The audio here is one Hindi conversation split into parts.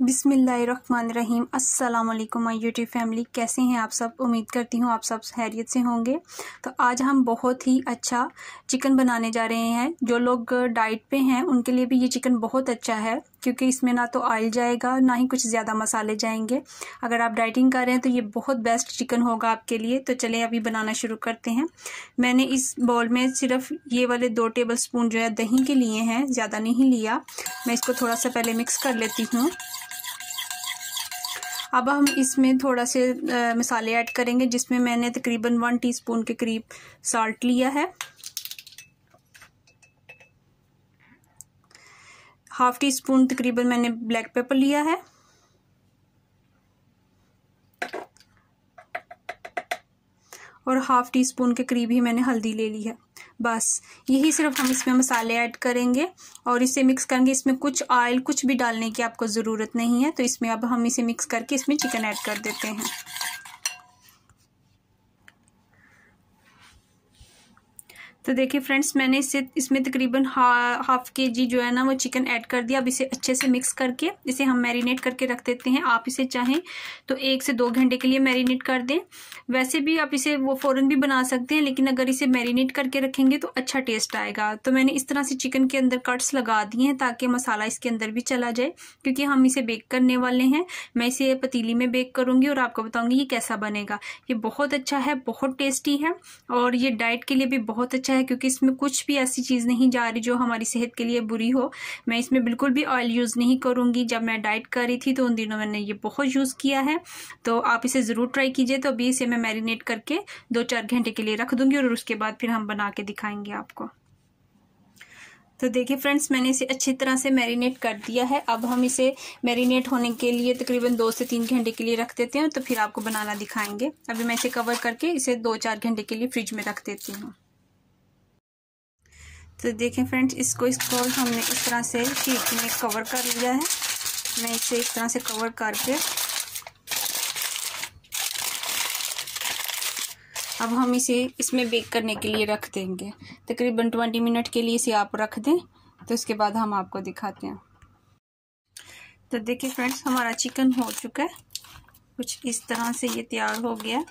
बिसमीम् अल्लाम माई यूट्यूब फैमिली कैसे हैं आप सब उम्मीद करती हूँ आप सब हैरियत से होंगे तो आज हम बहुत ही अच्छा चिकन बनाने जा रहे हैं जो लोग डाइट पे हैं उनके लिए भी ये चिकन बहुत अच्छा है क्योंकि इसमें ना तो ऑयल जाएगा ना ही कुछ ज़्यादा मसाले जाएंगे अगर आप डाइटिंग कर रहे हैं तो ये बहुत बेस्ट चिकन होगा आपके लिए तो चले अभी बनाना शुरू करते हैं मैंने इस बॉल में सिर्फ ये वाले दो टेबल स्पून जो है दही के लिए हैं ज़्यादा नहीं लिया मैं इसको थोड़ा सा पहले मिक्स कर लेती हूँ अब हम इसमें थोड़ा से आ, मसाले ऐड करेंगे जिसमें मैंने तकरीबन वन टीस्पून के करीब साल्ट लिया है हाफ़ टी स्पून तकरीबन मैंने ब्लैक पेपर लिया है और हाफ़ टी स्पून के करीब ही मैंने हल्दी ले ली है बस यही सिर्फ हम इसमें मसाले ऐड करेंगे और इसे मिक्स करेंगे इसमें कुछ ऑयल कुछ भी डालने की आपको ज़रूरत नहीं है तो इसमें अब हम इसे मिक्स करके इसमें चिकन ऐड कर देते हैं तो देखिए फ्रेंड्स मैंने इसे इसमें तकरीबन हा, हाफ के जी जो है ना वो चिकन ऐड कर दिया अब इसे अच्छे से मिक्स करके इसे हम मैरिनेट करके रख देते हैं आप इसे चाहें तो एक से दो घंटे के लिए मैरिनेट कर दें वैसे भी आप इसे वो फ़ौरन भी बना सकते हैं लेकिन अगर इसे मैरिनेट करके रखेंगे तो अच्छा टेस्ट आएगा तो मैंने इस तरह से चिकन के अंदर कट्स लगा दिए हैं ताकि मसाला इसके अंदर भी चला जाए क्योंकि हम इसे बेक करने वाले हैं मैं इसे पतीली में बेक करूँगी और आपको बताऊँगी ये कैसा बनेगा ये बहुत अच्छा है बहुत टेस्टी है और ये डाइट के लिए भी बहुत अच्छा अच्छा है क्योंकि इसमें कुछ भी ऐसी चीज़ नहीं जा रही जो हमारी सेहत के लिए बुरी हो मैं इसमें बिल्कुल भी ऑयल यूज़ नहीं करूँगी जब मैं डाइट कर रही थी तो उन दिनों मैंने ये बहुत यूज़ किया है तो आप इसे ज़रूर ट्राई कीजिए तो अभी इसे मैं मैरिनेट करके दो चार घंटे के लिए रख दूँगी और उसके बाद फिर हम बना के दिखाएंगे आपको तो देखिए फ्रेंड्स मैंने इसे अच्छी तरह से मैरिनेट कर दिया है अब हम इसे मैरिनेट होने के लिए तकरीबन दो से तीन घंटे के लिए रख देते हैं तो फिर आपको बनाना दिखाएंगे अभी मैं इसे कवर करके इसे दो चार घंटे के लिए फ्रिज में रख देती हूँ तो देखें फ्रेंड्स इसको इसको हमने इस तरह से शीट में कवर कर लिया है मैं इसे इस तरह से कवर करके अब हम इसे इसमें बेक करने के लिए रख देंगे तकरीबन ट्वेंटी मिनट के लिए इसे आप रख दें तो उसके बाद हम आपको दिखाते हैं तो देखिए फ्रेंड्स हमारा चिकन हो चुका है कुछ इस तरह से ये तैयार हो गया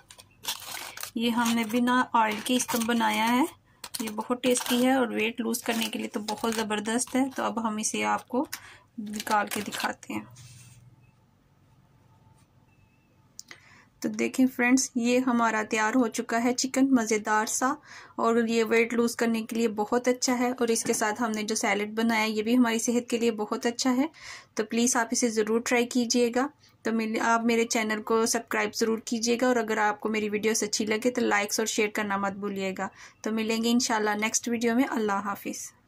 ये हमने बिना ऑयल के इस बनाया है ये बहुत टेस्टी है और वेट लूज़ करने के लिए तो बहुत ज़बरदस्त है तो अब हम इसे आपको निकाल के दिखाते हैं तो देखें फ्रेंड्स ये हमारा तैयार हो चुका है चिकन मज़ेदार सा और ये वेट लूज़ करने के लिए बहुत अच्छा है और इसके साथ हमने जो सैलड बनाया ये भी हमारी सेहत के लिए बहुत अच्छा है तो प्लीज़ आप इसे ज़रूर ट्राई कीजिएगा तो मिल आप मेरे चैनल को सब्सक्राइब ज़रूर कीजिएगा और अगर आपको मेरी वीडियोस अच्छी लगे तो लाइक्स और शेयर करना मत भूलिएगा तो मिलेंगे इन नेक्स्ट वीडियो में अल्लाह हाफिज़